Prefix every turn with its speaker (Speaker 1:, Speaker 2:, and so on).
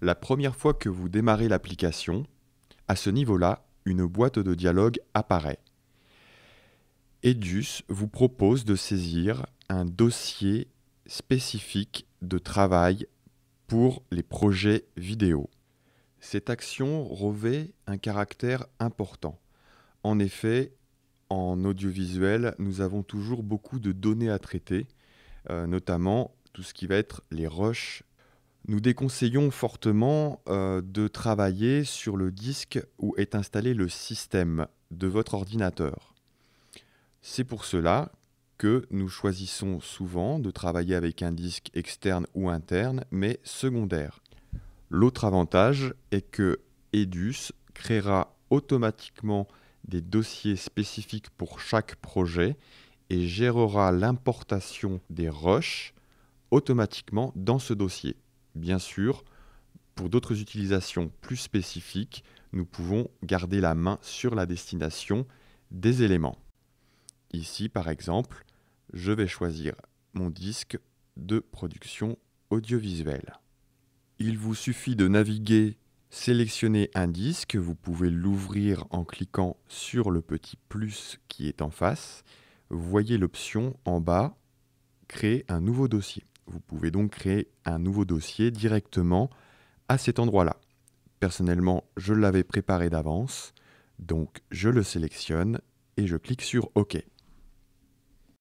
Speaker 1: la première fois que vous démarrez l'application, à ce niveau-là, une boîte de dialogue apparaît. Edus vous propose de saisir un dossier spécifique de travail pour les projets vidéo. Cette action revêt un caractère important. En effet, en audiovisuel, nous avons toujours beaucoup de données à traiter, euh, notamment tout ce qui va être les rushs nous déconseillons fortement euh, de travailler sur le disque où est installé le système de votre ordinateur. C'est pour cela que nous choisissons souvent de travailler avec un disque externe ou interne, mais secondaire. L'autre avantage est que EDUS créera automatiquement des dossiers spécifiques pour chaque projet et gérera l'importation des rushs automatiquement dans ce dossier. Bien sûr, pour d'autres utilisations plus spécifiques, nous pouvons garder la main sur la destination des éléments. Ici, par exemple, je vais choisir mon disque de production audiovisuelle. Il vous suffit de naviguer, sélectionner un disque, vous pouvez l'ouvrir en cliquant sur le petit plus qui est en face. voyez l'option en bas Créer un nouveau dossier. Vous pouvez donc créer un nouveau dossier directement à cet endroit-là. Personnellement, je l'avais préparé d'avance, donc je le sélectionne et je clique sur OK.